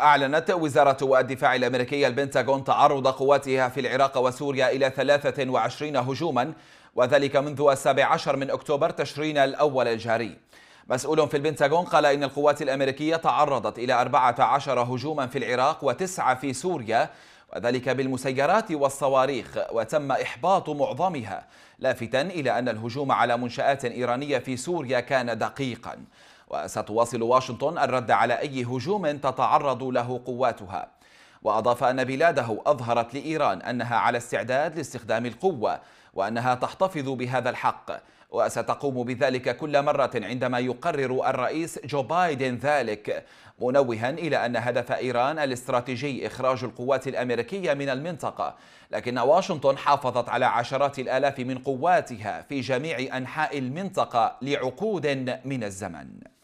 أعلنت وزارة الدفاع الأمريكية البنتاغون تعرض قواتها في العراق وسوريا إلى 23 هجوما وذلك منذ السابع عشر من أكتوبر تشرين الأول الجاري مسؤول في البنتاغون قال إن القوات الأمريكية تعرضت إلى 14 هجوما في العراق وتسعة في سوريا وذلك بالمسيرات والصواريخ وتم إحباط معظمها لافتا إلى أن الهجوم على منشآت إيرانية في سوريا كان دقيقا وستواصل واشنطن الرد على أي هجوم تتعرض له قواتها وأضاف أن بلاده أظهرت لإيران أنها على استعداد لاستخدام القوة وأنها تحتفظ بهذا الحق وستقوم بذلك كل مرة عندما يقرر الرئيس جو بايدن ذلك منوها إلى أن هدف إيران الاستراتيجي إخراج القوات الأمريكية من المنطقة لكن واشنطن حافظت على عشرات الآلاف من قواتها في جميع أنحاء المنطقة لعقود من الزمن